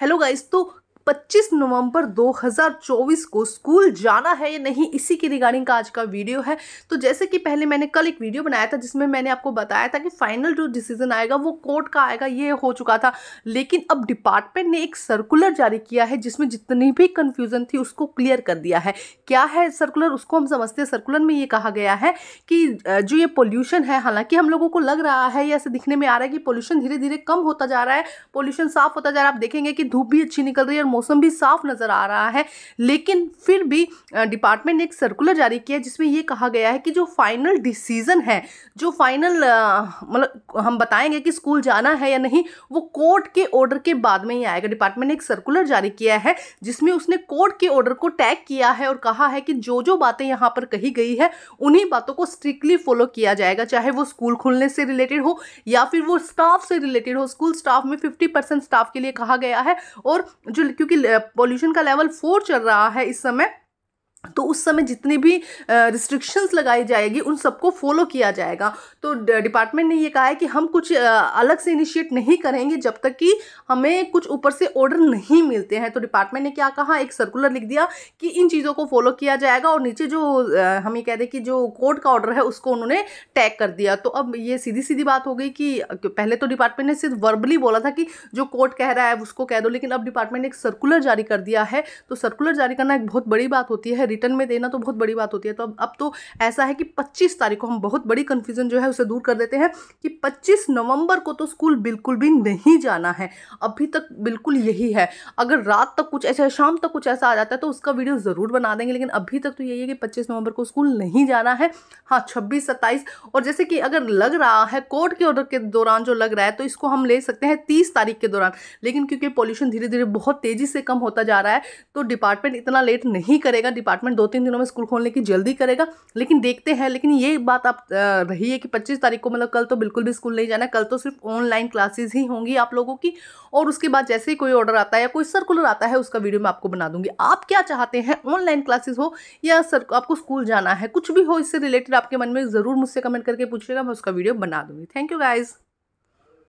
hello guys तो 25 नवंबर 2024 को school जाना है या नहीं इसी की रिगार्डिंग का आज का वीडियो है तो जैसे कि पहले मैंने कल एक वीडियो बनाया था जिसमें मैंने आपको बताया था कि फाइनल जो डिसीजन आएगा वो कोर्ट का आएगा ये हो चुका था लेकिन अब डिपार्टमेंट ने एक सर्कुलर जारी किया है जिसमें जितनी भी कन्फ्यूज़न थी उसको क्लियर कर दिया है क्या है सर्कुलर उसको हम समझते हैं सर्कुलर में ये कहा गया है कि जो ये पॉल्यूशन है हालांकि हम लोगों को लग रहा है या ऐसे दिखने में आ रहा है कि पॉल्यूशन धीरे धीरे कम होता जा रहा है पॉल्यूशन साफ होता जा रहा है आप देखेंगे कि धूप भी अच्छी निकल रही है और मौसम भी साफ नज़र आ रहा है लेकिन फिर भी डिपार्टमेंट ने एक सर्कुलर जारी किया जिसमें ये कहा गया है कि जो फाइनल डिसीज़न है जो फाइनल मतलब हम बताएंगे कि स्कूल जाना है या नहीं वो कोर्ट के ऑर्डर के बाद में ही आएगा डिपार्टमेंट ने एक सर्कुलर जारी किया है जिसमें उसने कोर्ट के ऑर्डर को टैग किया है और कहा है कि जो जो बातें यहाँ पर कही गई है उन्हीं बातों को स्ट्रिक्टली फॉलो किया जाएगा चाहे वो स्कूल खुलने से रिलेटेड हो या फिर वो स्टाफ से रिलेटेड हो स्कूल स्टाफ में फिफ्टी परसेंट स्टाफ के लिए कहा गया है और जो क्योंकि पॉल्यूशन का लेवल फोर चल रहा है इस समय तो उस समय जितनी भी रिस्ट्रिक्शंस लगाई जाएगी उन सबको फॉलो किया जाएगा तो डिपार्टमेंट ने ये कहा है कि हम कुछ अलग से इनिशिएट नहीं करेंगे जब तक कि हमें कुछ ऊपर से ऑर्डर नहीं मिलते हैं तो डिपार्टमेंट ने क्या कहा एक सर्कुलर लिख दिया कि इन चीज़ों को फॉलो किया जाएगा और नीचे जो हम ये कह दें कि जो कोर्ट का ऑर्डर है उसको उन्होंने टैग कर दिया तो अब ये सीधी सीधी बात हो गई कि पहले तो डिपार्टमेंट ने सिर्फ वर्बली बोला था कि जो कोर्ट कह रहा है उसको कह दो लेकिन अब डिपार्टमेंट ने एक सर्कुलर जारी कर दिया है तो सर्कुलर जारी करना एक बहुत बड़ी बात होती है रिटर्न में देना तो बहुत बड़ी बात होती है तो अब अब तो ऐसा है कि 25 तारीख को हम बहुत बड़ी कन्फ्यूज़न जो है उसे दूर कर देते हैं कि 25 नवंबर को तो स्कूल बिल्कुल भी नहीं जाना है अभी तक बिल्कुल यही है अगर रात तक कुछ ऐसा शाम तक कुछ ऐसा आ जाता है तो उसका वीडियो ज़रूर बना देंगे लेकिन अभी तक तो यही है कि पच्चीस नवंबर को स्कूल नहीं जाना है हाँ छब्बीस सत्ताईस और जैसे कि अगर लग रहा है कोर्ट के ऑर्डर के दौरान जो लग रहा है तो इसको हम ले सकते हैं तीस तारीख के दौरान लेकिन क्योंकि पॉल्यूशन धीरे धीरे बहुत तेज़ी से कम होता जा रहा है तो डिपार्टमेंट इतना लेट नहीं करेगा डिपार्टमेंट डिपार्टमेंट दो तीन दिनों में स्कूल खोलने की जल्दी करेगा लेकिन देखते हैं लेकिन ये बात आप रही है कि पच्चीस तारीख को मतलब कल तो बिल्कुल भी स्कूल नहीं जाना कल तो सिर्फ ऑनलाइन क्लासेज ही होंगी आप लोगों की और उसके बाद जैसे ही कोई ऑर्डर आता है या कोई सर्कुलर आता है उसका वीडियो मैं आपको बना दूंगी आप क्या चाहते हैं ऑनलाइन क्लासेस हो या सर आपको स्कूल जाना है कुछ भी हो इससे रिलेटेड आपके मन में ज़रूर मुझसे कमेंट करके पूछिएगा मैं उसका वीडियो बना दूंगी थैंक यू गाइज़